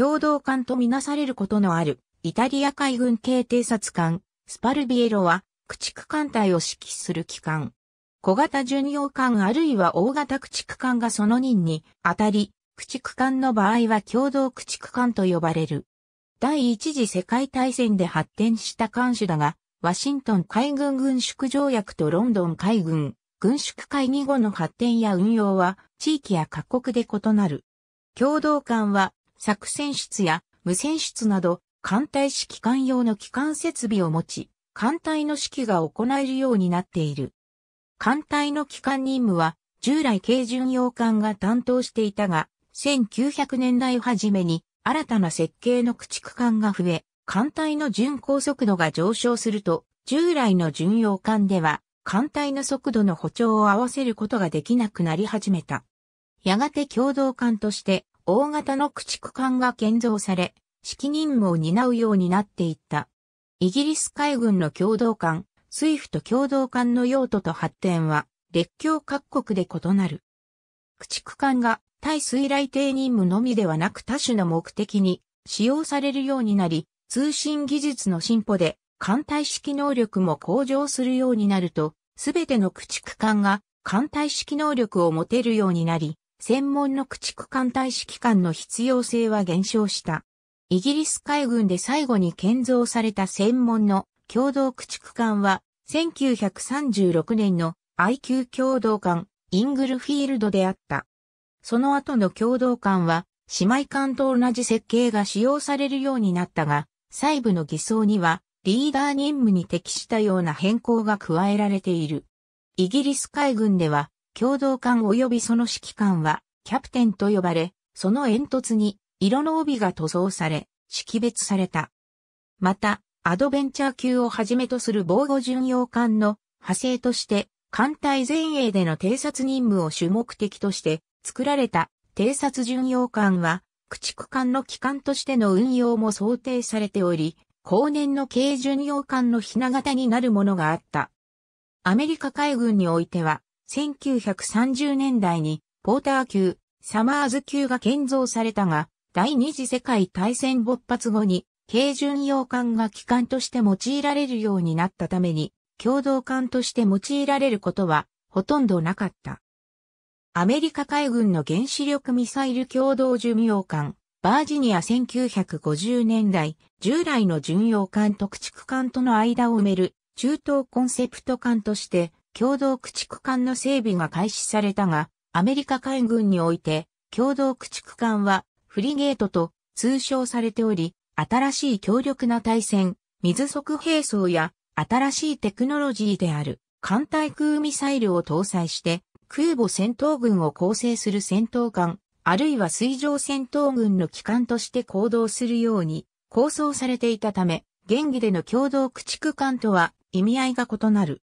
共同艦とみなされることのある、イタリア海軍系偵察艦、スパルビエロは、駆逐艦隊を指揮する機関。小型巡洋艦あるいは大型駆逐艦がその任に当たり、駆逐艦の場合は共同駆逐艦と呼ばれる。第一次世界大戦で発展した艦種だが、ワシントン海軍軍縮条約とロンドン海軍軍縮会議後の発展や運用は地域や各国で異なる。共同艦は作戦室や無線室など、艦隊指揮官用の機関設備を持ち、艦隊の指揮が行えるようになっている。艦隊の機関任務は、従来軽巡洋艦が担当していたが、1900年代初めに新たな設計の駆逐艦が増え、艦隊の巡航速度が上昇すると、従来の巡洋艦では、艦隊の速度の歩調を合わせることができなくなり始めた。やがて共同艦として、大型の駆逐艦が建造され、指揮任務を担うようになっていった。イギリス海軍の共同艦、スイフト共同艦の用途と発展は、列強各国で異なる。駆逐艦が対水雷艇任務のみではなく多種の目的に使用されるようになり、通信技術の進歩で艦隊式能力も向上するようになると、すべての駆逐艦が艦隊式能力を持てるようになり、専門の駆逐艦隊指揮官の必要性は減少した。イギリス海軍で最後に建造された専門の共同駆逐艦は、1936年の IQ 共同艦イングルフィールドであった。その後の共同艦は、姉妹艦と同じ設計が使用されるようになったが、細部の偽装には、リーダー任務に適したような変更が加えられている。イギリス海軍では、共同艦及びその指揮官は、キャプテンと呼ばれ、その煙突に、色の帯が塗装され、識別された。また、アドベンチャー級をはじめとする防護巡洋艦の派生として、艦隊前衛での偵察任務を主目的として作られた偵察巡洋艦は、駆逐艦の機関としての運用も想定されており、後年の軽巡洋艦の雛形になるものがあった。アメリカ海軍においては、1930年代にポーター級、サマーズ級が建造されたが、第二次世界大戦勃発後に、軽巡洋艦が機関として用いられるようになったために、共同艦として用いられることはほとんどなかった。アメリカ海軍の原子力ミサイル共同巡洋艦、バージニア1950年代、従来の巡洋艦と駆逐艦との間を埋める中東コンセプト艦として共同駆逐艦の整備が開始されたが、アメリカ海軍において、共同駆逐艦はフリゲートと通称されており、新しい強力な対戦、水速兵装や新しいテクノロジーである艦対空ミサイルを搭載して空母戦闘群を構成する戦闘艦、あるいは水上戦闘群の機関として行動するように構想されていたため、現義での共同駆逐艦とは意味合いが異なる。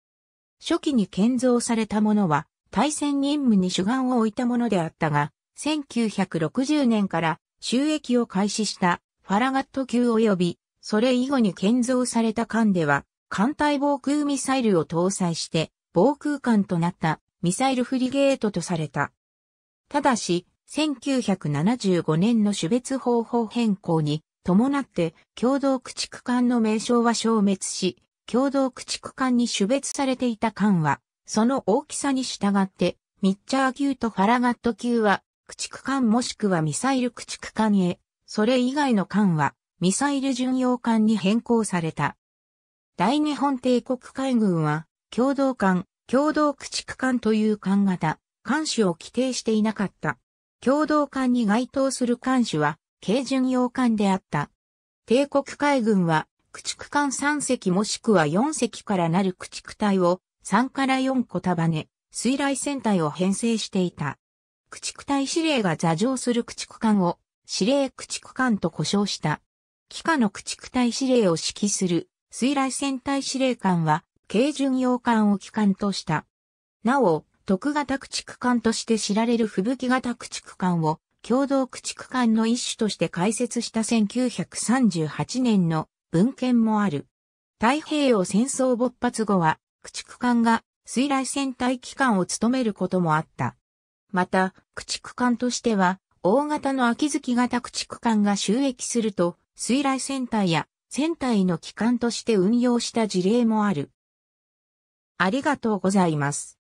初期に建造されたものは、対戦任務に主眼を置いたものであったが、1960年から収益を開始したファラガット級及び、それ以後に建造された艦では、艦隊防空ミサイルを搭載して、防空艦となったミサイルフリゲートとされた。ただし、1975年の種別方法変更に伴って共同駆逐艦の名称は消滅し、共同駆逐艦に種別されていた艦は、その大きさに従って、ミッチャー級とファラガット級は、駆逐艦もしくはミサイル駆逐艦へ、それ以外の艦は、ミサイル巡洋艦に変更された。大日本帝国海軍は、共同艦、共同駆逐艦という艦型、艦種を規定していなかった。共同艦に該当する艦種は、軽巡洋艦であった。帝国海軍は、駆逐艦3隻もしくは4隻からなる駆逐隊を3から4個束ね、水雷戦隊を編成していた。駆逐隊司令が座上する駆逐艦を司令駆逐艦と呼称した。機下の駆逐隊司令を指揮する水雷戦隊司令官は軽巡洋艦を機関とした。なお、特型駆逐艦として知られる吹雪型駆逐艦を共同駆逐艦の一種として開設した1938年の文献もある。太平洋戦争勃発後は、駆逐艦が水雷戦隊機関を務めることもあった。また、駆逐艦としては、大型の秋月型駆逐艦が収益すると、水雷戦隊や戦隊の機関として運用した事例もある。ありがとうございます。